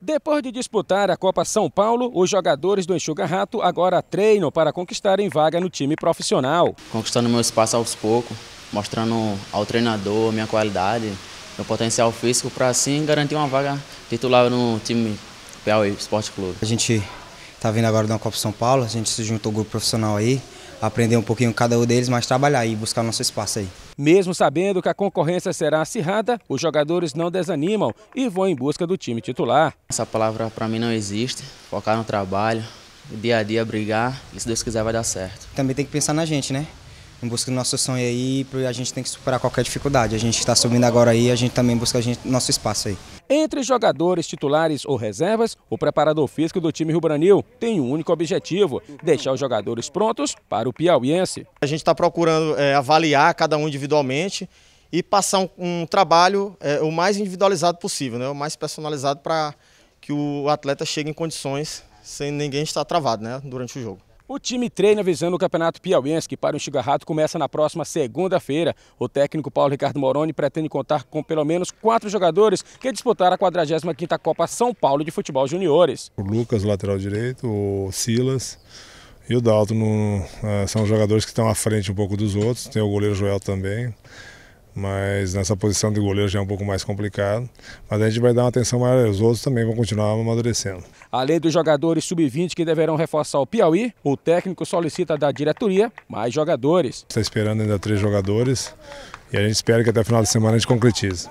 Depois de disputar a Copa São Paulo, os jogadores do Enxuga Rato agora treinam para conquistarem vaga no time profissional. Conquistando meu espaço aos poucos, mostrando ao treinador minha qualidade, meu potencial físico, para assim garantir uma vaga titular no time Piauí Esporte Clube. A gente tá vindo agora da Copa São Paulo, a gente se juntou ao grupo profissional aí, aprender um pouquinho cada um deles, mas trabalhar e buscar nosso espaço aí. Mesmo sabendo que a concorrência será acirrada, os jogadores não desanimam e vão em busca do time titular. Essa palavra para mim não existe, focar no trabalho, dia a dia brigar e se Deus quiser vai dar certo. Também tem que pensar na gente, né? em busca do nosso sonho aí, e a gente tem que superar qualquer dificuldade. A gente está subindo agora aí, a gente também busca a gente, nosso espaço aí. Entre jogadores titulares ou reservas, o preparador físico do time Branil tem um único objetivo, deixar os jogadores prontos para o piauiense. A gente está procurando é, avaliar cada um individualmente e passar um, um trabalho é, o mais individualizado possível, né? o mais personalizado para que o atleta chegue em condições sem ninguém estar travado né? durante o jogo. O time treina visando o Campeonato Piauiense, que para o Chigarrato começa na próxima segunda-feira. O técnico Paulo Ricardo Moroni pretende contar com pelo menos quatro jogadores que disputaram a 45ª Copa São Paulo de Futebol Juniores. O Lucas, lateral direito, o Silas e o Dalton eh, são jogadores que estão à frente um pouco dos outros. Tem o goleiro Joel também mas nessa posição de goleiro já é um pouco mais complicado. Mas a gente vai dar uma atenção maior aos outros também, vão continuar amadurecendo. Além dos jogadores sub-20 que deverão reforçar o Piauí, o técnico solicita da diretoria mais jogadores. Está esperando ainda três jogadores e a gente espera que até o final de semana a gente concretize.